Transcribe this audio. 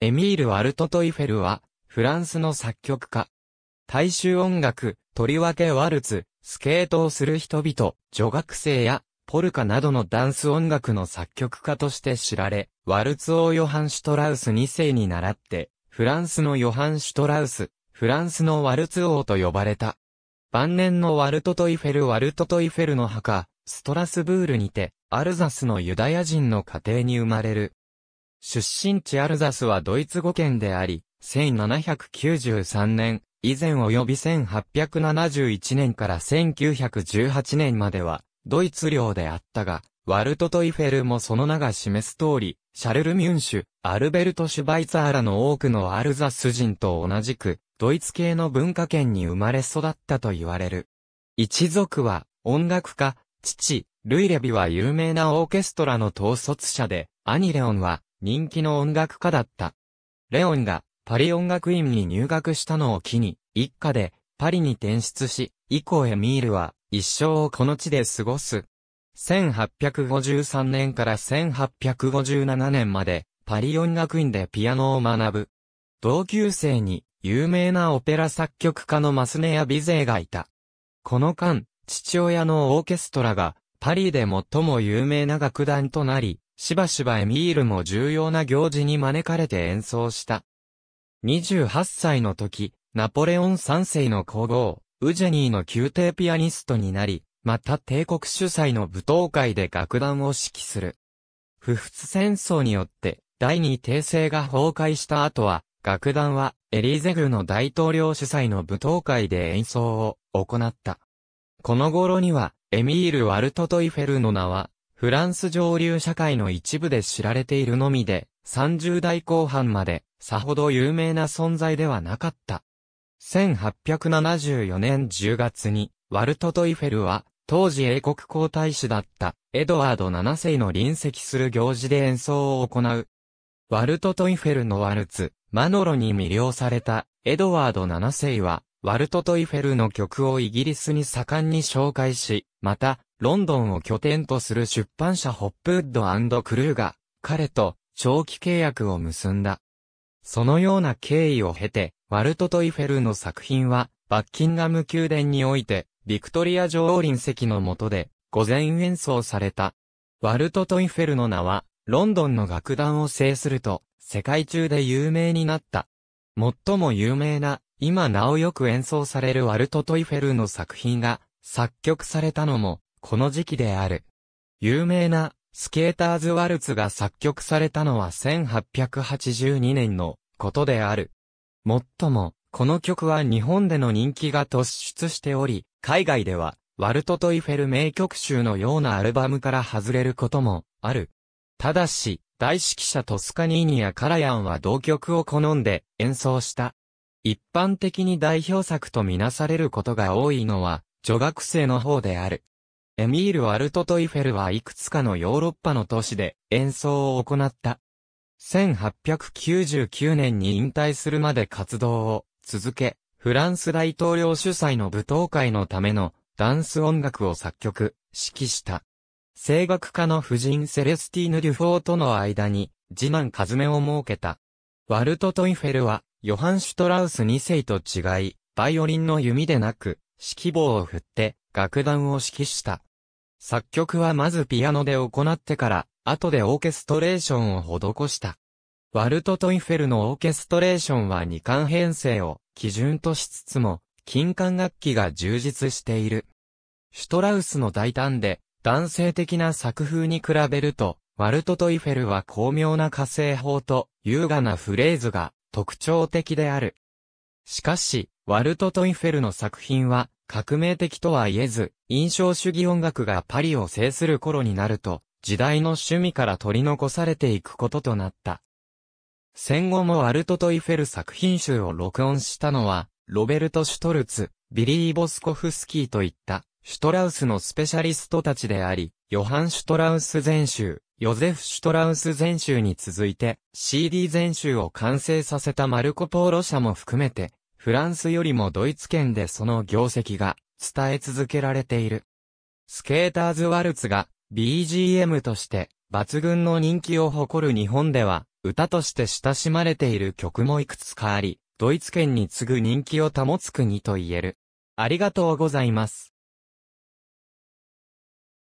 エミール・ワルトトイフェルは、フランスの作曲家。大衆音楽、とりわけワルツ、スケートをする人々、女学生や、ポルカなどのダンス音楽の作曲家として知られ、ワルツ王ヨハン・シュトラウス2世に倣って、フランスのヨハン・シュトラウス、フランスのワルツ王と呼ばれた。晩年のワルトトイフェル・ワルトトイフェルの墓、ストラスブールにて、アルザスのユダヤ人の家庭に生まれる。出身地アルザスはドイツ語圏であり、1793年、以前及び1871年から1918年までは、ドイツ領であったが、ワルト・トイフェルもその名が示す通り、シャルル・ミュンシュ、アルベルト・シュバイツァーラの多くのアルザス人と同じく、ドイツ系の文化圏に生まれ育ったと言われる。一族は、音楽家、父、ルイレビは有名なオーケストラの統率者で、兄レオンは、人気の音楽家だった。レオンがパリ音楽院に入学したのを機に、一家でパリに転出し、以降エミールは一生をこの地で過ごす。1853年から1857年までパリ音楽院でピアノを学ぶ。同級生に有名なオペラ作曲家のマスネア・ビゼーがいた。この間、父親のオーケストラがパリで最も有名な楽団となり、しばしばエミールも重要な行事に招かれて演奏した。28歳の時、ナポレオン3世の皇后、ウジェニーの宮廷ピアニストになり、また帝国主催の舞踏会で楽団を指揮する。不仏戦争によって第二帝政が崩壊した後は、楽団はエリーゼグの大統領主催の舞踏会で演奏を行った。この頃には、エミール・ワルト・トイフェルの名はフランス上流社会の一部で知られているのみで、30代後半まで、さほど有名な存在ではなかった。1874年10月に、ワルト・トイフェルは、当時英国皇太子だった、エドワード7世の臨席する行事で演奏を行う。ワルト・トイフェルのワルツ、マノロに魅了された、エドワード7世は、ワルト・トイフェルの曲をイギリスに盛んに紹介し、また、ロンドンを拠点とする出版社ホップウッドクルーが、彼と長期契約を結んだ。そのような経緯を経て、ワルト・トイフェルの作品は、バッキンガム宮殿において、ビクトリア女王臨席の下で、午前演奏された。ワルト・トイフェルの名は、ロンドンの楽団を制すると、世界中で有名になった。最も有名な、今なおよく演奏されるワルト・トイフェルの作品が、作曲されたのも、この時期である。有名なスケーターズワルツが作曲されたのは1882年のことである。もっとも、この曲は日本での人気が突出しており、海外では、ワルト・トイフェル名曲集のようなアルバムから外れることもある。ただし、大指揮者トスカニーニやカラヤンは同曲を好んで演奏した。一般的に代表作とみなされることが多いのは、女学生の方である。エミール・ワルト・トイフェルはいくつかのヨーロッパの都市で演奏を行った。1899年に引退するまで活動を続け、フランス大統領主催の舞踏会のためのダンス音楽を作曲、指揮した。声楽家の夫人セレスティーヌ・デュフォーとの間に、次男カズメを設けた。ワルト・トイフェルは、ヨハン・シュトラウス2世と違い、バイオリンの弓でなく、指揮棒を振って、楽団を指揮した。作曲はまずピアノで行ってから、後でオーケストレーションを施した。ワルト・トイフェルのオーケストレーションは二巻編成を基準としつつも、金管楽器が充実している。シュトラウスの大胆で、男性的な作風に比べると、ワルト・トイフェルは巧妙な火星法と優雅なフレーズが特徴的である。しかし、ワルト・トイフェルの作品は、革命的とは言えず、印象主義音楽がパリを制する頃になると、時代の趣味から取り残されていくこととなった。戦後もアルトトイフェル作品集を録音したのは、ロベルト・シュトルツ、ビリー・ボスコフスキーといった、シュトラウスのスペシャリストたちであり、ヨハン・シュトラウス全集、ヨゼフ・シュトラウス全集に続いて、CD 全集を完成させたマルコ・ポーロ社も含めて、フランスよりもドイツ圏でその業績が伝え続けられている。スケーターズワルツが BGM として抜群の人気を誇る日本では歌として親しまれている曲もいくつかあり、ドイツ圏に次ぐ人気を保つ国と言える。ありがとうございます。